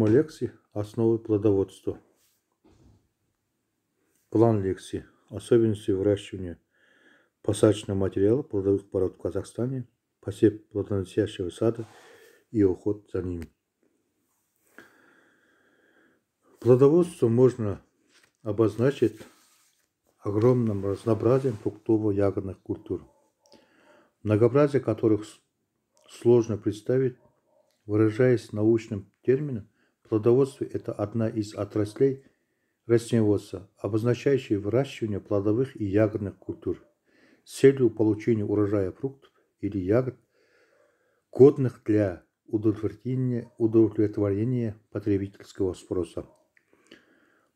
лекции «Основы плодоводства». План лекции. Особенности выращивания посадочного материала плодовых пород в Казахстане, посев плодоносящего сада и уход за ним. Плодоводство можно обозначить огромным разнообразием фруктово-ягодных культур, многообразие которых сложно представить, выражаясь научным термином, Плодоводство – это одна из отраслей растениеводства, обозначающая выращивание плодовых и ягодных культур с целью получения урожая фруктов или ягод, годных для удовлетворения, удовлетворения потребительского спроса.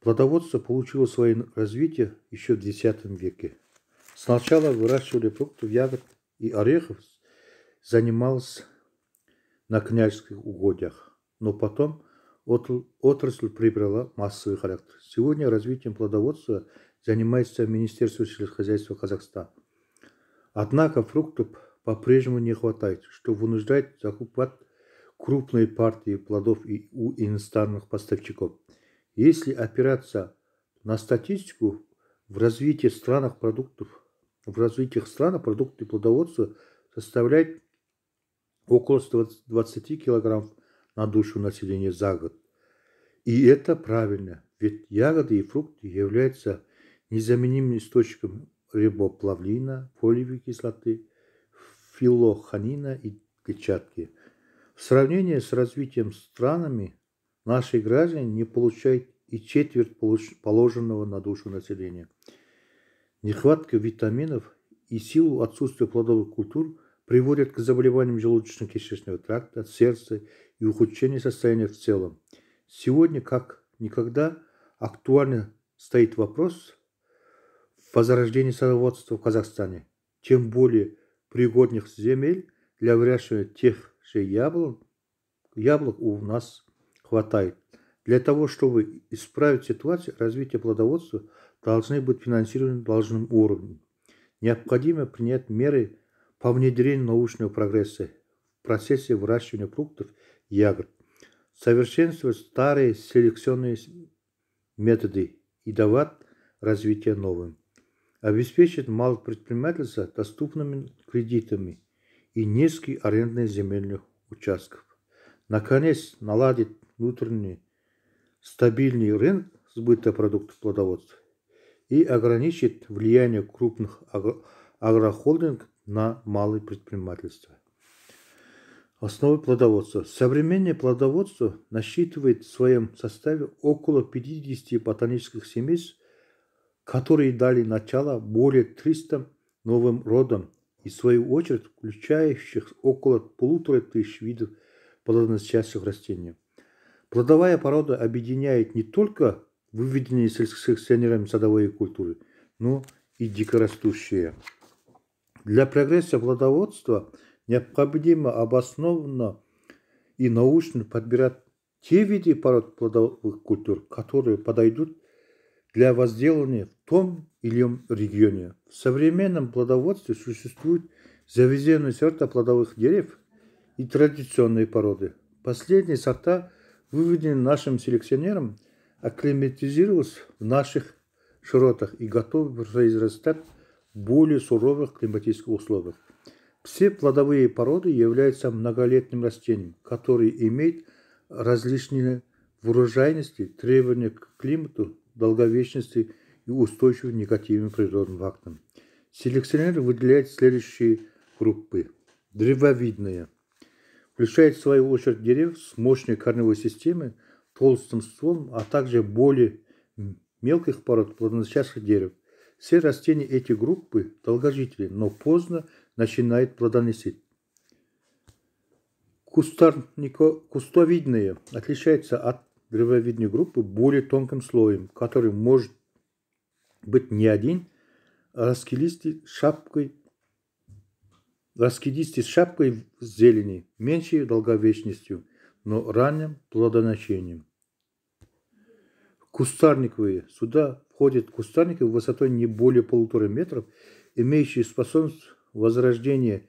Плодоводство получило свое развитие еще в X веке. Сначала выращивали фруктов, ягод и орехов, занималось на княжеских угодьях, но потом отрасль приобрела массовый характер. Сегодня развитием плодоводства занимается Министерство сельскохозяйства Казахстана. Однако фруктов по-прежнему не хватает, что вынуждает закупать крупные партии плодов и у иностранных поставщиков. Если опираться на статистику, в развитии странах продуктов, в развитии стран продукты плодоводства составляют около 120 килограммов на душу населения за год. И это правильно, ведь ягоды и фрукты являются незаменимым источником рибоплавлина, фолиевой кислоты, филоханина и клетчатки. В сравнении с развитием странами, наши граждане не получают и четверть положенного на душу населения. Нехватка витаминов и силу отсутствия плодовых культур приводят к заболеваниям желудочно-кишечного тракта, сердца и ухудшение состояния в целом. Сегодня, как никогда, актуально стоит вопрос возрождения садоводства в Казахстане. Чем более пригодных земель для выращивания тех же яблок, яблок у нас хватает. Для того, чтобы исправить ситуацию, развитие плодоводства должны быть финансированы должным уровнем. Необходимо принять меры по внедрению научного прогресса в процессе выращивания фруктов ягод, совершенствовать старые селекционные методы и давать развитие новым, обеспечить малых предпринимательства доступными кредитами и низкий арендный земельных участков. Наконец, наладить внутренний стабильный рынок сбыта продуктов плодоводства и ограничить влияние крупных агрохолдингов на малые предпринимательства. Основы плодоводства. Современное плодоводство насчитывает в своем составе около 50 ботанических семейств, которые дали начало более 300 новым родам и, в свою очередь, включающих около полутора тысяч видов плодоносящих растений. Плодовая порода объединяет не только выведенные селекционерами садовые культуры, но и дикорастущие. Для прогресса плодоводства – необходимо обоснованно и научно подбирать те виды пород плодовых культур, которые подойдут для возделывания в том или ином регионе. В современном плодоводстве существуют завезенные сорта плодовых деревьев и традиционные породы. Последние сорта выведены нашим селекционером, акклиматизировались в наших широтах и готовы произрастать в более суровых климатических условиях. Все плодовые породы являются многолетним растением, которое имеет различные в урожайности, требования к климату, долговечности и устойчивым негативным природным фактам. Селекционер выделяет следующие группы. Древовидные. Включает в свою очередь дерев с мощной корневой системой, толстым стволом, а также более мелких пород плодоносящих дерев. Все растения этой группы долгожители, но поздно начинает плодоносить. Кустарнико кустовидные отличаются от древовидной группы более тонким слоем, который может быть не один, а раскидистый шапкой раскидистый с шапкой зелени, меньшей долговечностью, но ранним плодоношением. Кустарниковые. Сюда входят кустарники высотой не более полутора метров, имеющие способность возрождение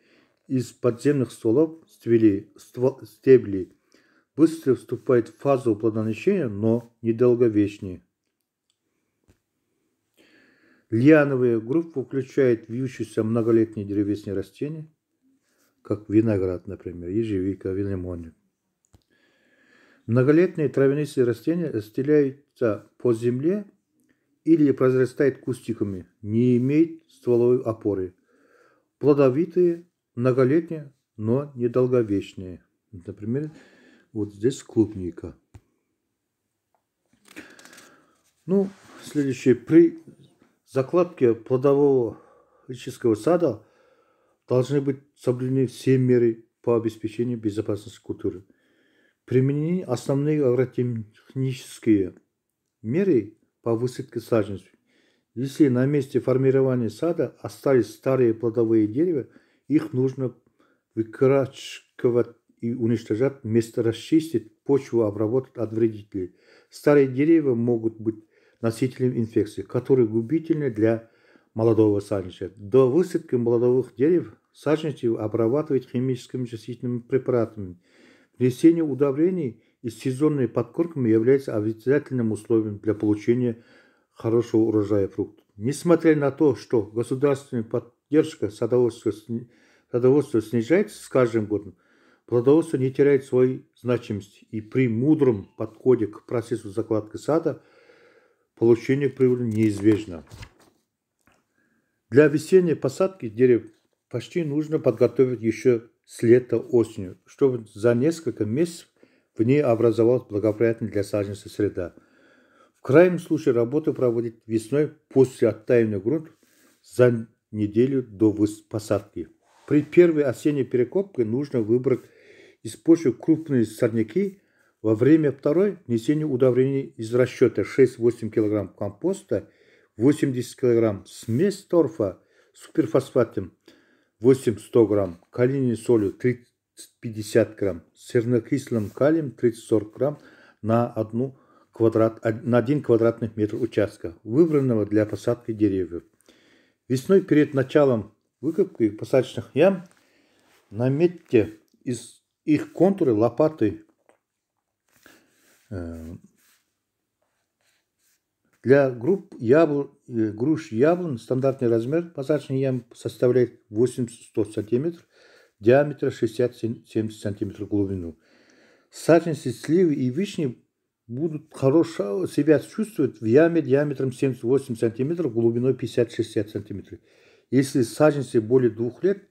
из подземных стволов ствели, ствол, стеблей быстро вступает в фазу плодоношения, но недолговечнее. Лиановая группа включает вьющиеся многолетние деревесные растения, как виноград, например, ежевика, винлимонник. Многолетние травянистые растения расстеляются по земле или произрастают кустиками, не имеют стволовой опоры – плодовитые, многолетние, но недолговечные. Например, вот здесь клубника. Ну, следующее. При закладке плодового лического сада должны быть соблюдены все меры по обеспечению безопасности культуры. Применены основные агротехнические меры по высадке саженцев если на месте формирования сада остались старые плодовые деревья, их нужно выкорачивать и уничтожать, Место расчистить, почву обработать от вредителей. Старые деревья могут быть носителем инфекции, которые губительны для молодого саженца. До высадки молодых деревьев саженцы обрабатывают химическими чувствительными препаратами. Внесение удобрений и сезонными подкорками является обязательным условием для получения хорошего урожая фруктов. Несмотря на то, что государственная поддержка садоводства, садоводства снижается с каждым годом, плодоводство не теряет своей значимости и при мудром подходе к процессу закладки сада получение прибыли неизбежно. Для весенней посадки деревьев почти нужно подготовить еще с лета осенью, чтобы за несколько месяцев в ней образовалась благоприятная для саженца среда – крайнем случае работы проводить весной после оттаивания грунта за неделю до посадки. При первой осенней перекопке нужно выбрать из почвы крупные сорняки. Во время второй несения удобрений из расчета 6-8 кг компоста, 80 кг смесь торфа с суперфосфатом, 8-100 грамм, калийной солью 30, 50 грамм, сернокислым калием 30-40 грамм на одну квадрат, на 1 квадратный метр участка, выбранного для посадки деревьев. Весной перед началом выкопки посадочных ям наметьте из их контуры лопаты э, для групп яблон, э, груш яблон стандартный размер посадочной ямы составляет 80-100 см, диаметр 60-70 см глубину. Саженцы сливы и вишни будут хорошо себя чувствовать в яме диаметром 78 сантиметров, глубиной 50-60 сантиметров. Если саженцы более двух лет,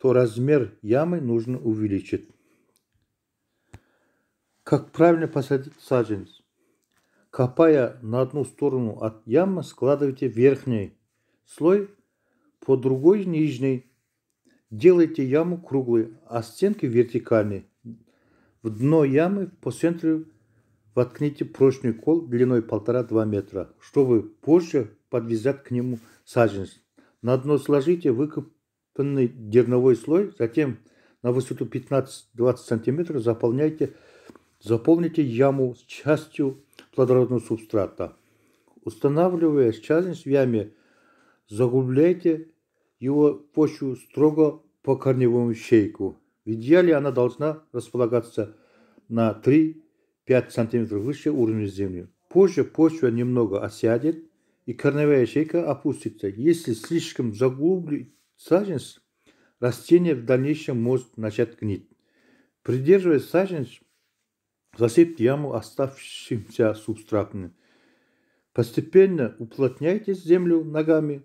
то размер ямы нужно увеличить. Как правильно посадить саженец? Копая на одну сторону от ямы, складывайте верхний слой, по другой нижний. Делайте яму круглой, а стенки вертикальные. В дно ямы по центру воткните прочный кол длиной полтора-два метра, чтобы позже подвязать к нему саженец. На дно сложите выкопанный дерновой слой, затем на высоту 15-20 см заполняйте, заполните яму с частью плодородного субстрата. Устанавливая саженец в яме, заглубляйте его почву строго по корневому щейку. В идеале она должна располагаться на 3 5 сантиметров выше уровня земли. Позже почва немного осядет, и корневая ячейка опустится. Если слишком заглублить саженец, растение в дальнейшем может начать гнить. Придерживая саженец, засыпьте яму оставшимся субстратом. Постепенно уплотняйте землю ногами,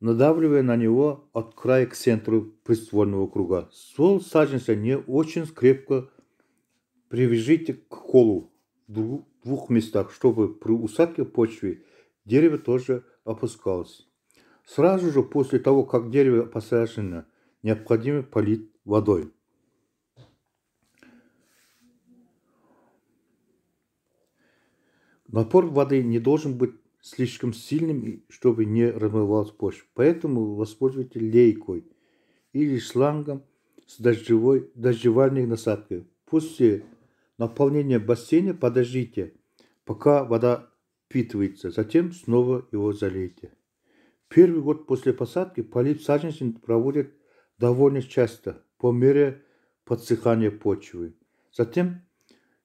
надавливая на него от края к центру приствольного круга. Ствол саженца не очень крепко Привяжите к холу в двух местах, чтобы при усадке почвы дерево тоже опускалось. Сразу же после того, как дерево посажено, необходимо полить водой. Напор воды не должен быть слишком сильным, чтобы не размывалась почва. Поэтому воспользуйтесь лейкой или шлангом с дождевой, дождевальной насадкой. После наполнение бассейна подождите, пока вода впитывается, затем снова его залейте. Первый год после посадки полив саженцев проводят довольно часто, по мере подсыхания почвы. Затем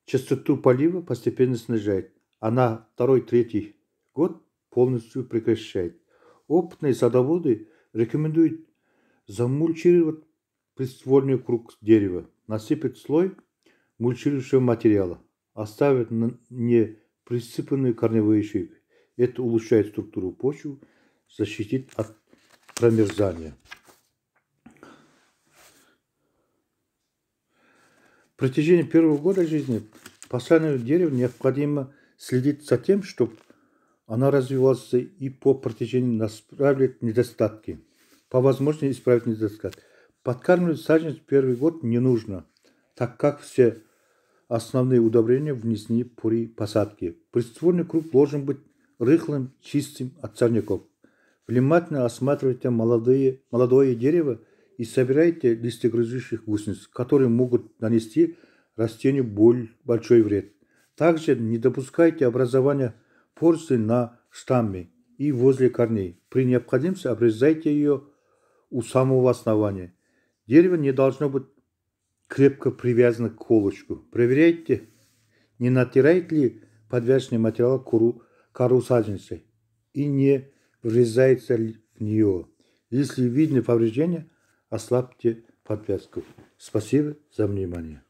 частоту полива постепенно снижает, а на второй-третий год полностью прекращает. Опытные садоводы рекомендуют замульчировать приствольный круг дерева, насыпать слой – мульчирующего материала, оставят не присыпанные корневые ячейки. Это улучшает структуру почвы, защитит от промерзания. В протяжении первого года жизни посадочное дерево необходимо следить за тем, чтобы она развивалась и по протяжению исправлять недостатки. По возможности исправить недостатки. Подкармливать саженец первый год не нужно, так как все основные удобрения внесены при посадке. Притворный круг должен быть рыхлым, чистым от сорняков. Внимательно осматривайте молодые, молодое дерево и собирайте листогрызущих гусениц, которые могут нанести растению боль, большой вред. Также не допускайте образования порции на штамме и возле корней. При необходимости обрезайте ее у самого основания. Дерево не должно быть крепко привязана к колочку. Проверяйте, не натирает ли подвязочный материал кору, кору саженцы и не врезается ли в нее. Если видны повреждения, ослабьте подвязку. Спасибо за внимание.